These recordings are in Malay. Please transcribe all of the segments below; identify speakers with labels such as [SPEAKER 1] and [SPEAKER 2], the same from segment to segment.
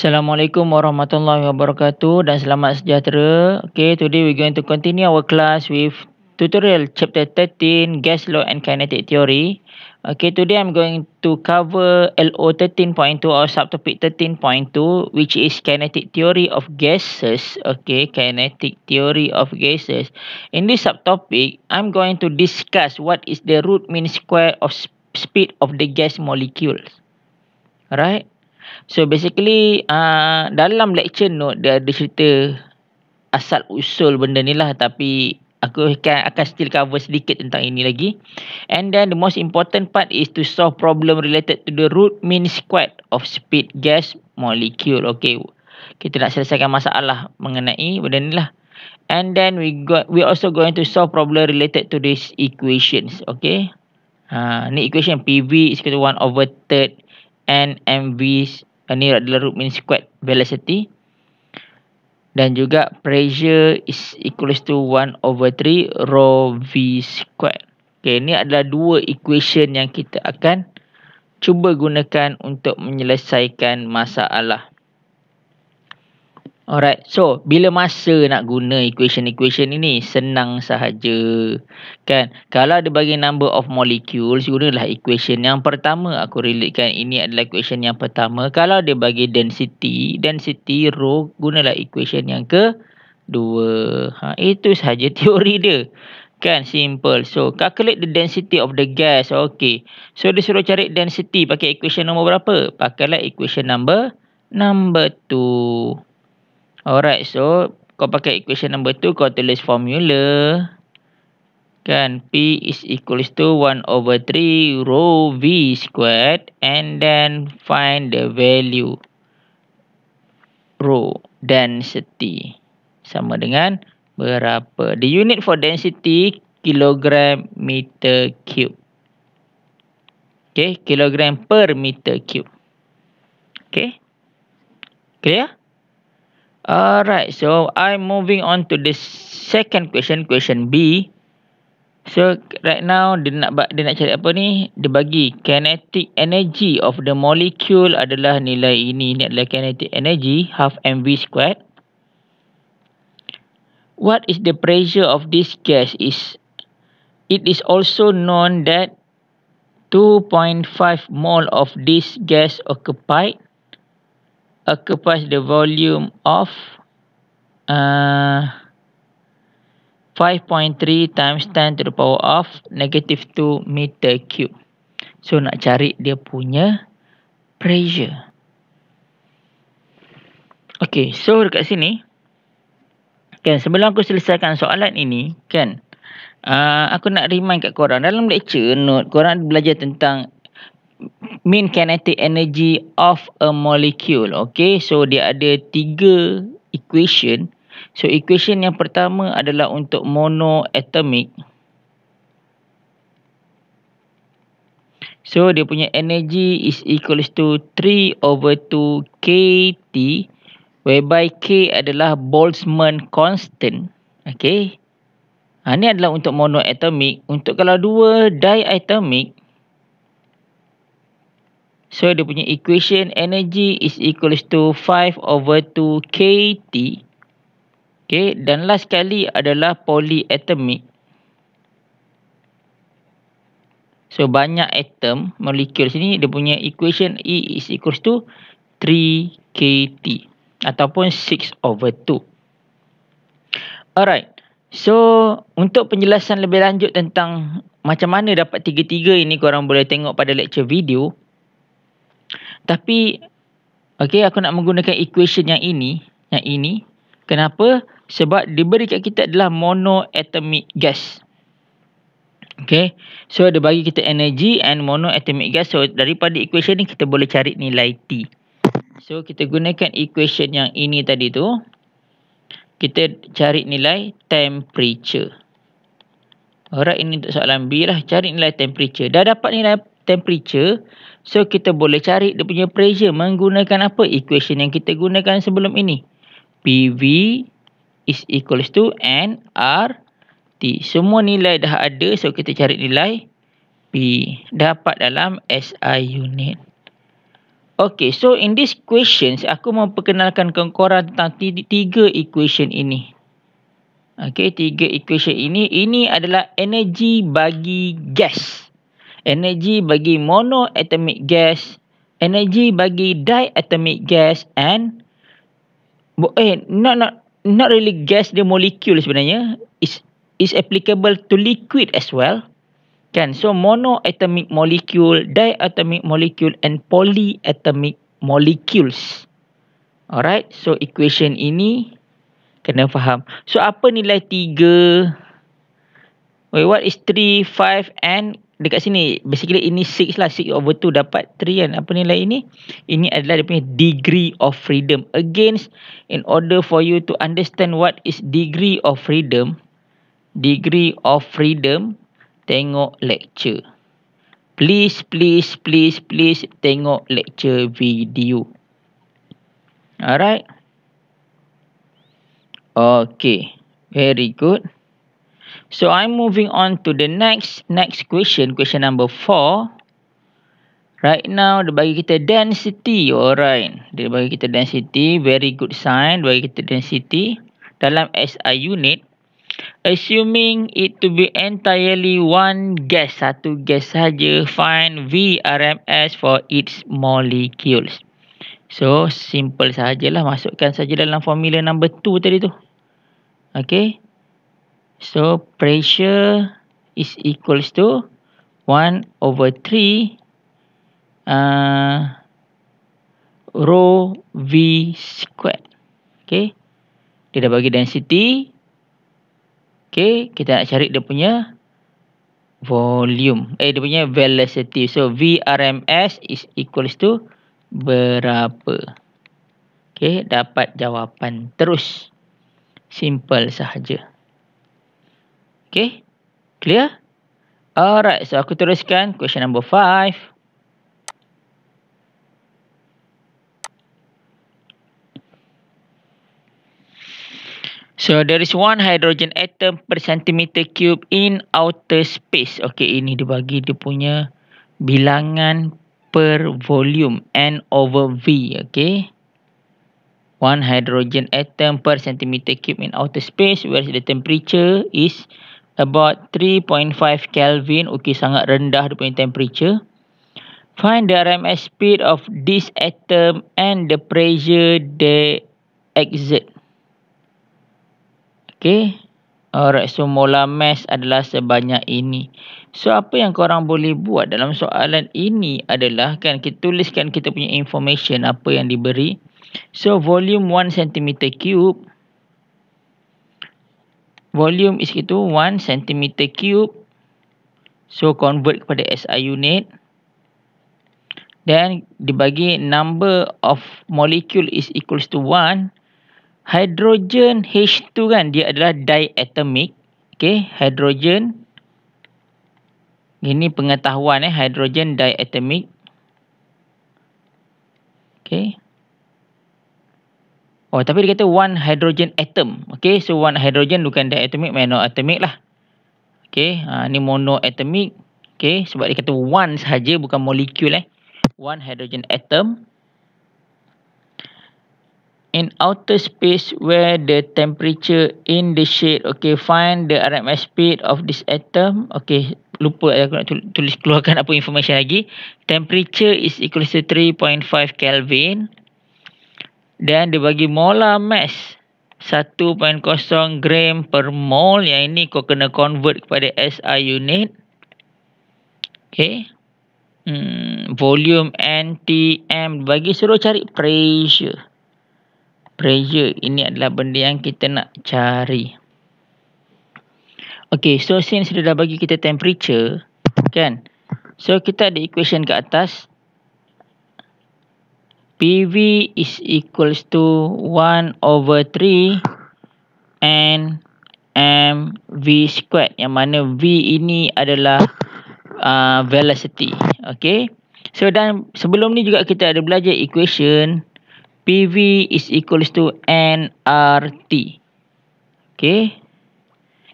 [SPEAKER 1] Assalamualaikum warahmatullahi wabarakatuh dan selamat sejahtera. Okay, today we going to continue our class with tutorial chapter 13, Gas Law and Kinetic Theory. Okay, today I'm going to cover LO 13.2 or subtopic 13.2, which is kinetic theory of gases. Okay, kinetic theory of gases. In this subtopic, I'm going to discuss what is the root mean square of speed of the gas molecules. Alright? So basically uh, dalam lecture note dia ada cerita asal usul benda ni lah tapi aku akan, akan still cover sedikit tentang ini lagi. And then the most important part is to solve problem related to the root mean square of speed gas molecule. Okay, kita nak selesaikan masalah mengenai benda ni lah. And then we got we also going to solve problem related to these equations. Okay. Ha, ni equation PV is equal to 1 over third nmv ini uh, adalah root mean squared velocity dan juga pressure is equals to 1 over 3 rho v squared. Okey, ini adalah dua equation yang kita akan cuba gunakan untuk menyelesaikan masalah. Alright, so bila masa nak guna equation-equation ini senang sahaja. Kan? Kalau dia bagi number of molecules, gunalah equation yang pertama. Aku relatekan ini adalah equation yang pertama. Kalau dia bagi density, density rho, gunalah equation yang ke dua. Ha, itu sahaja teori dia. Kan? Simple. So, calculate the density of the gas. Okay. So, dia suruh cari density pakai equation nombor berapa? Pakailah equation number number 2. Alright, so kau pakai equation number 2, kau tulis formula. Kan, P is equals to 1 over 3 rho V squared and then find the value rho density. Sama dengan berapa. The unit for density, kilogram meter cube. Okay, kilogram per meter cube. Okay, clear? Alright, so I'm moving on to the second question, question B. So right now dia nak dia nak cari apa ni? Dia bagi kinetic energy of the molecule adalah nilai ini, ni adalah kinetic energy half mv squared. What is the pressure of this gas is it is also known that 2.5 mole of this gas occupied occupies the volume of uh, 5.3 times 10 to the power of negative 2 meter cube. So nak cari dia punya pressure. Okay, so dekat sini. Kan, sebelum aku selesaikan soalan ini, kan. Uh, aku nak remind kat korang. Dalam lecture note, korang belajar tentang mean kinetic energy of a molecule. Okay, so dia ada tiga equation. So equation yang pertama adalah untuk monoatomic. So dia punya energy is equals to 3 over 2 kT whereby K adalah Boltzmann constant. Okay. Ha, ini adalah untuk monoatomic. Untuk kalau dua diatomic So dia punya equation energy is equal to 5 over 2 KT. Okay. Dan last sekali adalah polyatomic. So banyak atom molekul sini dia punya equation E is equal to 3 KT. Ataupun 6 over 2. Alright. So untuk penjelasan lebih lanjut tentang macam mana dapat tiga-tiga ini korang boleh tengok pada lecture video. Tapi okey aku nak menggunakan equation yang ini, yang ini. Kenapa? Sebab diberi kat kita adalah monoatomic gas. Okey. So dia bagi kita energy and monoatomic gas. So daripada equation ni kita boleh cari nilai T. So kita gunakan equation yang ini tadi tu kita cari nilai temperature. Orang ini untuk soalan B lah. Cari nilai temperature. Dah dapat nilai temperature. So kita boleh cari dia punya pressure menggunakan apa equation yang kita gunakan sebelum ini. PV is equals to nRT. Semua nilai dah ada. So kita cari nilai P. Dapat dalam SI unit. Okay, so in this questions, aku memperkenalkan ke korang tentang tiga equation ini. Okay, tiga equation ini, ini adalah energy bagi Gas energy bagi monoatomic gas, energy bagi diatomic gas and eh not not not really gas the molecule sebenarnya is is applicable to liquid as well kan so monoatomic molecule diatomic molecule and polyatomic molecules alright so equation ini kena faham so apa nilai 3 wait what is 3 5 and dekat sini basically ini 6 lah 6 over 2 dapat 3 kan apa nilai ini ini adalah dia punya degree of freedom against in order for you to understand what is degree of freedom degree of freedom tengok lecture please please please please tengok lecture video alright okay very good So I'm moving on to the next next question, question number four. Right now dia bagi kita density, alright. Dia bagi kita density, very good sign dia bagi kita density dalam SI unit. Assuming it to be entirely one gas, satu gas saja, find v rms for its molecules. So simple sajalah masukkan saja dalam formula number 2 tadi tu. Okay. So pressure is equals to 1 over 3 uh, rho V square, Okay. Dia dah bagi density. Okay. Kita nak cari dia punya volume. Eh dia punya velocity. So v rms is equals to berapa. Okay. Dapat jawapan terus. Simple sahaja. Okay. Clear? Alright. So, aku teruskan question number five. So, there is one hydrogen atom per centimeter cube in outer space. Okay, ini dibagi dia punya bilangan per volume. N over V. Okay. One hydrogen atom per centimeter cube in outer space. Whereas the temperature is about 3.5 Kelvin. Okey, sangat rendah dia punya temperature. Find the RMS speed of this atom and the pressure they exert. Okey. Alright, so molar mass adalah sebanyak ini. So, apa yang korang boleh buat dalam soalan ini adalah kan kita tuliskan kita punya information apa yang diberi. So, volume 1 cm cube volume is itu to 1 cm cube. So convert kepada SI unit. Then dibagi number of molecule is equals to 1. Hydrogen H2 kan dia adalah diatomic. Okay, hydrogen. Ini pengetahuan eh, hydrogen diatomic. Okay. Oh, tapi dia kata one hydrogen atom. Okay, so one hydrogen bukan diatomic, monoatomic lah. Okay, ha, ni monoatomic. Okay, sebab dia kata one sahaja bukan molekul eh. One hydrogen atom. In outer space where the temperature in the shade. Okay, find the RMS speed of this atom. Okay, lupa aku nak tulis keluarkan apa information lagi. Temperature is equal to 3.5 Kelvin. Dan dia bagi molar mass 1.0 gram per mole. Yang ini kau kena convert kepada SI unit. Okay. Hmm, volume NTM. Bagi suruh cari pressure. Pressure ini adalah benda yang kita nak cari. Okay, so since dia dah bagi kita temperature, kan? So, kita ada equation ke atas. PV is equals to 1 over 3 and MV squared yang mana V ini adalah uh, velocity. Okay. So dan sebelum ni juga kita ada belajar equation PV is equals to nRT. Okay.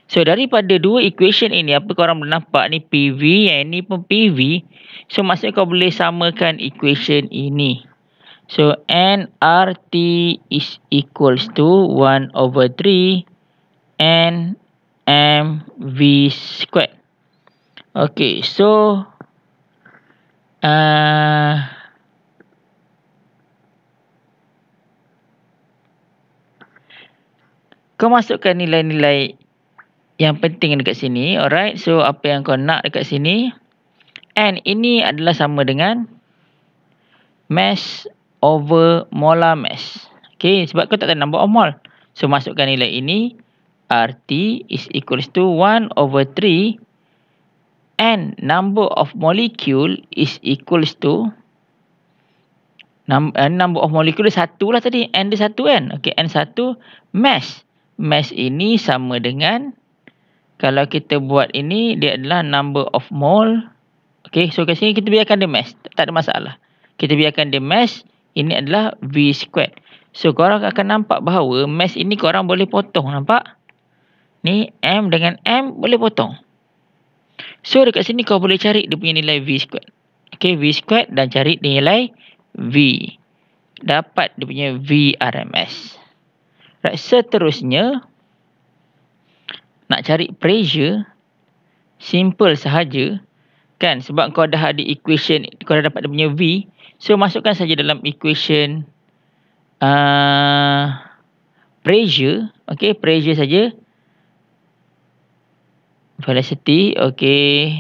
[SPEAKER 1] So daripada dua equation ini apa korang boleh nampak ni PV yang ini pun PV. So maksudnya kau boleh samakan equation ini. So nRT is equals to one over three n m v squared. Okay, so uh, kau masukkan nilai-nilai yang penting dekat sini. Alright, so apa yang kau nak dekat sini. N ini adalah sama dengan mass over molar mass. Okay, sebab kau tak tahu nombor mol. So, masukkan nilai ini. RT is equals to 1 over 3. And number of molecule is equals to. number. Num number of molecule dia satu lah tadi. N dia satu kan? Okay, N satu. Mass. Mass ini sama dengan. Kalau kita buat ini, dia adalah number of mole. Okay, so kat sini kita biarkan dia mass. Tak ada masalah. Kita biarkan dia mass ini adalah V squared. So korang akan nampak bahawa mass ini korang boleh potong nampak? Ni M dengan M boleh potong. So dekat sini kau boleh cari dia punya nilai V squared. Okay V squared dan cari nilai V. Dapat dia punya V RMS. Right, seterusnya nak cari pressure simple sahaja kan sebab kau dah ada equation kau dah dapat dia punya V. So masukkan saja dalam equation uh, pressure, okay, pressure saja. Velocity, okay.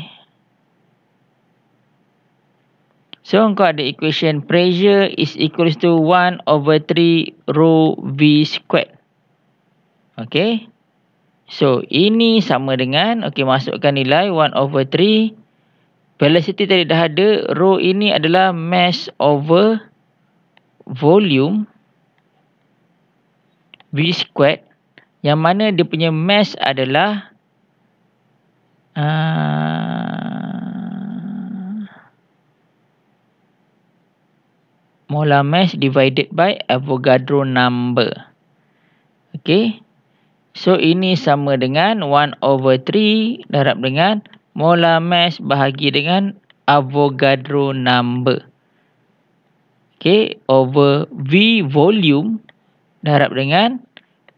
[SPEAKER 1] So engkau ada equation pressure is equals to 1 over 3 rho v squared. Okay. So ini sama dengan, okay, masukkan nilai 1 over 3 velocity tadi dah ada rho ini adalah mass over volume v squared yang mana dia punya mass adalah uh, molar mass divided by Avogadro number Okay, so ini sama dengan 1 over 3 darab dengan molar mass bahagi dengan Avogadro number. Okay, over V volume darab dengan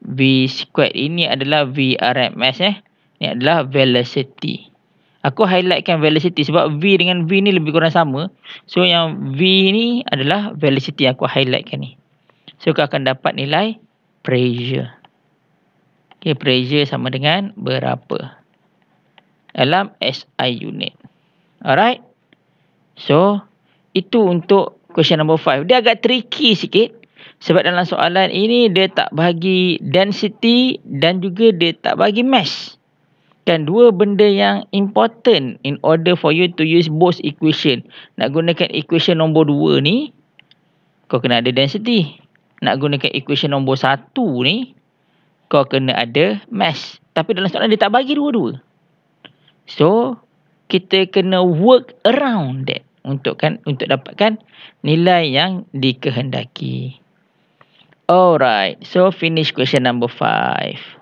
[SPEAKER 1] V squared. Ini adalah V RMS eh. Ini adalah velocity. Aku highlightkan velocity sebab V dengan V ni lebih kurang sama. So yang V ni adalah velocity yang aku highlightkan ni. So kau akan dapat nilai pressure. Okay, pressure sama dengan berapa dalam SI unit. Alright. So, itu untuk question number 5. Dia agak tricky sikit. Sebab dalam soalan ini, dia tak bagi density dan juga dia tak bagi mass. Dan dua benda yang important in order for you to use both equation. Nak gunakan equation nombor dua ni, kau kena ada density. Nak gunakan equation nombor satu ni, kau kena ada mass. Tapi dalam soalan dia tak bagi dua-dua. So kita kena work around that untuk kan untuk dapatkan nilai yang dikehendaki. Alright, so finish question number five.